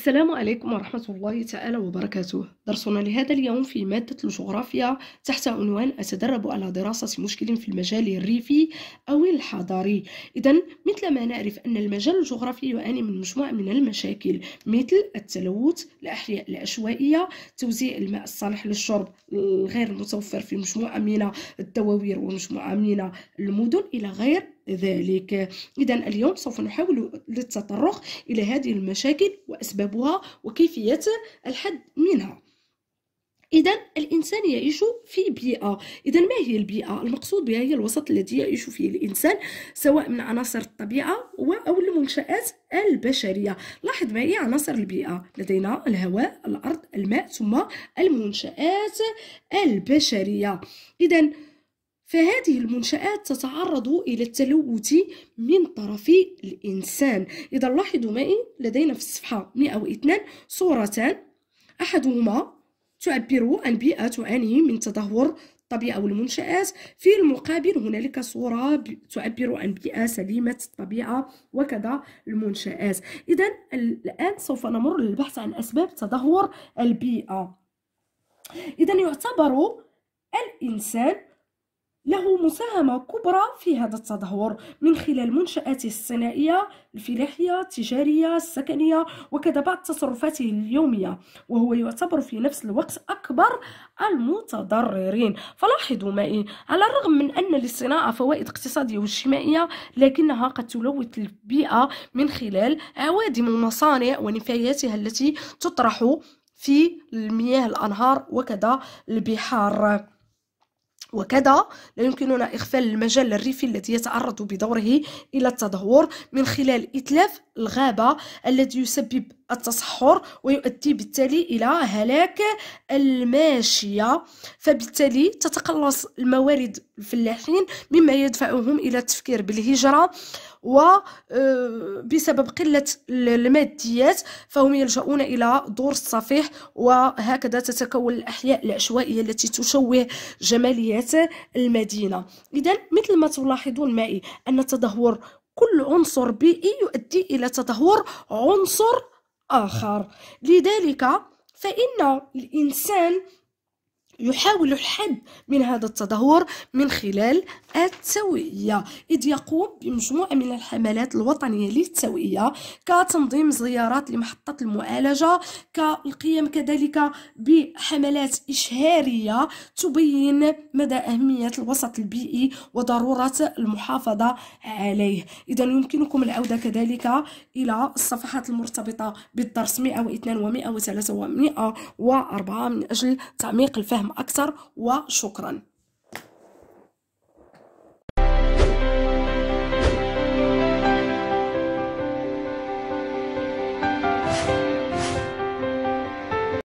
السلام عليكم ورحمة الله تعالى وبركاته درسنا لهذا اليوم في مادة الجغرافيا تحت عنوان أتدرب على دراسة مشكل في المجال الريفي أو الحضري إذا مثل ما نعرف أن المجال الجغرافي يعاني من مجموعة من المشاكل مثل التلوث الأحياء العشوائية توزيع الماء الصالح للشرب الغير المتوفر في مجموعة من الدواوير ومجموعة من المدن إلى غير ذلك إذا اليوم سوف نحاول للتطرق إلى هذه المشاكل وأسبابها وكيفية الحد منها إذا الإنسان يعيش في بيئة، إذا ما هي البيئة؟ المقصود بها هي الوسط الذي يعيش فيه الإنسان سواء من عناصر الطبيعة أو المنشآت البشرية، لاحظ معي عناصر البيئة، لدينا الهواء، الأرض، الماء، ثم المنشآت البشرية، إذا فهذه المنشآت تتعرض إلى التلوث من طرف الإنسان إذا لاحظوا معي لدينا في الصفحة 102 صورتان أحدهما تعبر عن بيئة تعاني من تدهور الطبيعة والمنشآت في المقابل هنالك صورة تعبر عن بيئة سليمة الطبيعة وكذا المنشآت إذا الآن سوف نمر للبحث عن أسباب تدهور البيئة إذا يعتبر الإنسان له مساهمة كبرى في هذا التدهور من خلال منشآته الصناعية الفلاحية التجارية السكنية وكذا بعض تصرفاته اليومية وهو يعتبر في نفس الوقت أكبر المتضررين فلاحظوا معي على الرغم من أن للصناعة فوائد اقتصادية واجتماعية لكنها قد تلوث البيئة من خلال عوادم المصانع ونفاياتها التي تطرح في المياه الأنهار وكذا البحار وكذا لا يمكننا إخفال المجال الريفي الذي يتعرض بدوره إلى التدهور من خلال إتلاف الغابة الذي يسبب التصحر ويؤدي بالتالي إلى هلاك الماشية فبالتالي تتقلص الموارد الفلاحين مما يدفعهم إلى التفكير بالهجرة و آه، بسبب قلة الماديات فهم يلجؤون إلى دور الصفيح وهكذا تتكون الأحياء العشوائية التي تشوه جماليات المدينة إذا مثل ما تلاحظون معي أن تدهور كل عنصر بيئي يؤدي إلى تدهور عنصر آخر لذلك فإن الإنسان يحاول الحد من هذا التدهور من خلال التوعية إذ يقوم بمجموعة من الحملات الوطنية للتوعية كتنظيم زيارات لمحطة المعالجة كالقيام كذلك بحملات إشهارية تبين مدى أهمية الوسط البيئي وضرورة المحافظة عليه إذا يمكنكم العودة كذلك إلى الصفحات المرتبطة بالدرس 102 و 103 و 104 من أجل تعميق الفهم أكثر وشكراً